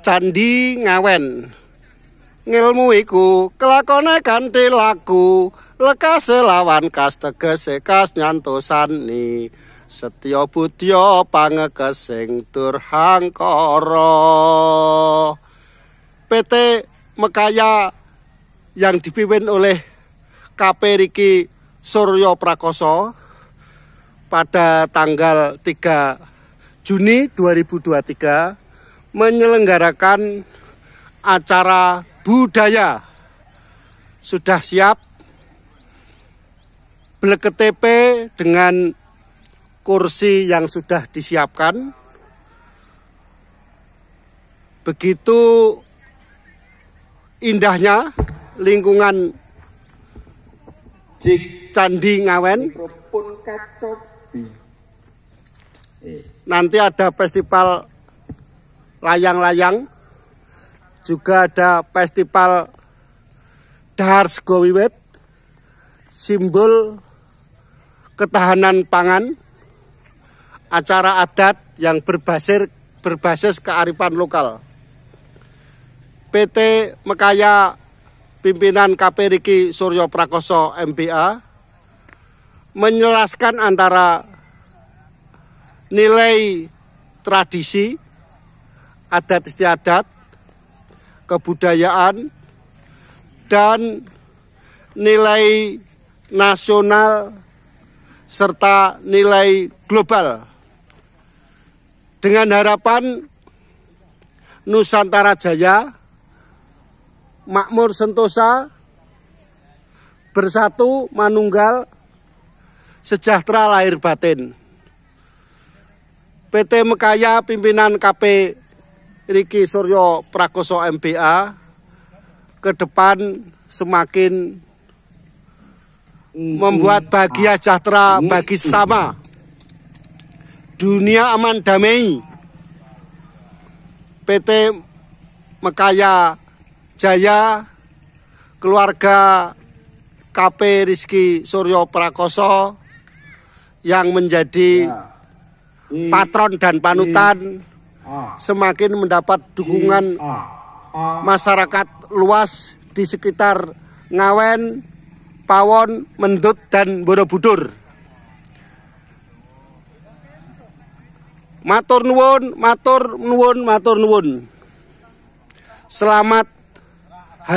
Candi Ngawen. Ngilmu iku kelakone kanthi laku, lekas lawan kas tegese kas nyantosani. Setya budya pangekesing durhangkara. PT Mekaya yang dipimpin oleh KP Riki Suryo Prakoso pada tanggal 3 Juni 2023 menyelenggarakan acara budaya. Sudah siap BLKTP dengan kursi yang sudah disiapkan. Begitu indahnya lingkungan Candi Ngawen. Nanti ada festival layang-layang. Juga ada festival Dahar Gowiwet, simbol ketahanan pangan, acara adat yang berbasis, berbasis kearifan lokal. PT Mekaya pimpinan KP Riki Suryo Prakoso MBA menjelaskan antara nilai tradisi adat istiadat, kebudayaan, dan nilai nasional serta nilai global. Dengan harapan Nusantara Jaya, makmur sentosa, bersatu, manunggal, sejahtera lahir batin. PT Mekaya pimpinan KP Riki Suryo Prakoso MPA ke depan semakin membuat bahagia sejahtera bagi sama dunia aman damai PT Mekaya Jaya keluarga KP Rizky Suryo Prakoso yang menjadi ya. patron dan panutan semakin mendapat dukungan iya. masyarakat luas di sekitar Ngawen, Pawon, Mendut, dan Borobudur. Matur nuwun, matur nuwun, matur nuwun. Selamat